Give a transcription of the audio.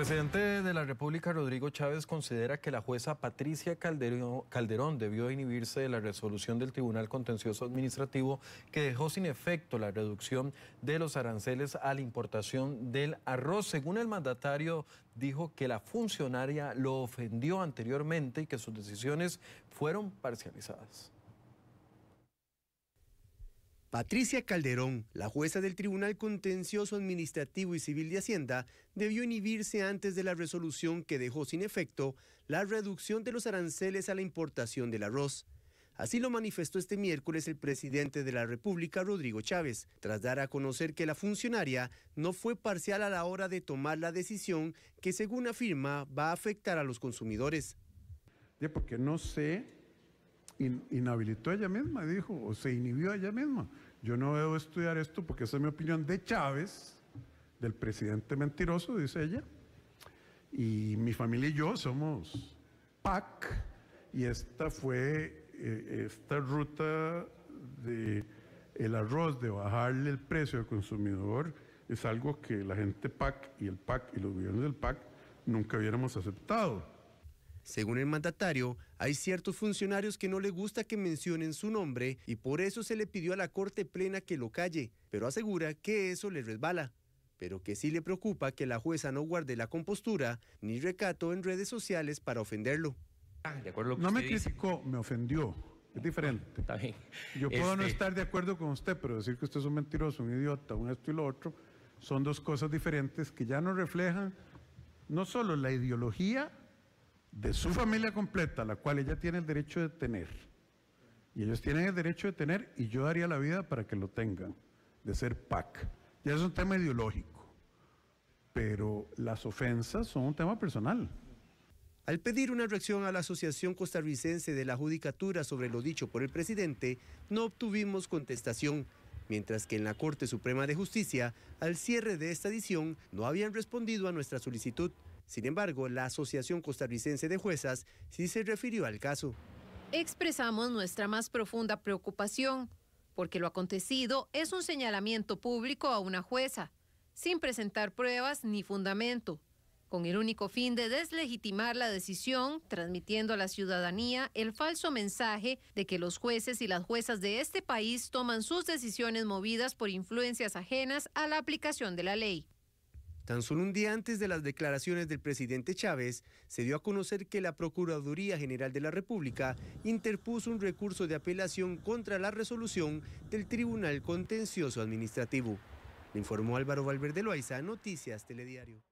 El presidente de la República, Rodrigo Chávez, considera que la jueza Patricia Calderón, Calderón, debió inhibirse de la resolución del Tribunal Contencioso Administrativo que dejó sin efecto la reducción de los aranceles a la importación del arroz. Según el mandatario, dijo que la funcionaria lo ofendió anteriormente y que sus decisiones fueron parcializadas. Patricia Calderón, la jueza del Tribunal Contencioso Administrativo y Civil de Hacienda, debió inhibirse antes de la resolución que dejó sin efecto la reducción de los aranceles a la importación del arroz. Así lo manifestó este miércoles el presidente de la República, Rodrigo Chávez, tras dar a conocer que la funcionaria no fue parcial a la hora de tomar la decisión que, según afirma, va a afectar a los consumidores. porque no sé inhabilitó a ella misma, dijo, o se inhibió a ella misma. Yo no debo estudiar esto porque esa es mi opinión de Chávez, del presidente mentiroso, dice ella. Y mi familia y yo somos PAC, y esta fue eh, esta ruta de el arroz, de bajarle el precio al consumidor, es algo que la gente PAC y el PAC y los gobiernos del PAC nunca hubiéramos aceptado. Según el mandatario, hay ciertos funcionarios que no le gusta que mencionen su nombre y por eso se le pidió a la Corte Plena que lo calle, pero asegura que eso le resbala. Pero que sí le preocupa que la jueza no guarde la compostura ni recato en redes sociales para ofenderlo. Ah, de acuerdo que no me criticó, me ofendió. Es diferente. Yo puedo no este estar de acuerdo con usted, pero decir que usted es un mentiroso, un idiota, un esto y lo otro, son dos cosas diferentes que ya no reflejan no solo la ideología de su familia completa, la cual ella tiene el derecho de tener. Y ellos tienen el derecho de tener y yo daría la vida para que lo tengan, de ser PAC. Ya es un tema ideológico, pero las ofensas son un tema personal. Al pedir una reacción a la Asociación Costarricense de la Judicatura sobre lo dicho por el presidente, no obtuvimos contestación, mientras que en la Corte Suprema de Justicia, al cierre de esta edición, no habían respondido a nuestra solicitud. Sin embargo, la Asociación Costarricense de Juezas sí se refirió al caso. Expresamos nuestra más profunda preocupación, porque lo acontecido es un señalamiento público a una jueza, sin presentar pruebas ni fundamento, con el único fin de deslegitimar la decisión, transmitiendo a la ciudadanía el falso mensaje de que los jueces y las juezas de este país toman sus decisiones movidas por influencias ajenas a la aplicación de la ley. Tan solo un día antes de las declaraciones del presidente Chávez, se dio a conocer que la Procuraduría General de la República interpuso un recurso de apelación contra la resolución del Tribunal Contencioso Administrativo. Le informó Álvaro Valverde Loaiza, Noticias Telediario.